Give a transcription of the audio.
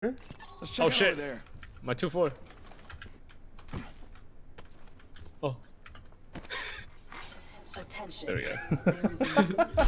Let's check oh shit! There. My two four. Oh. Attention. There we go.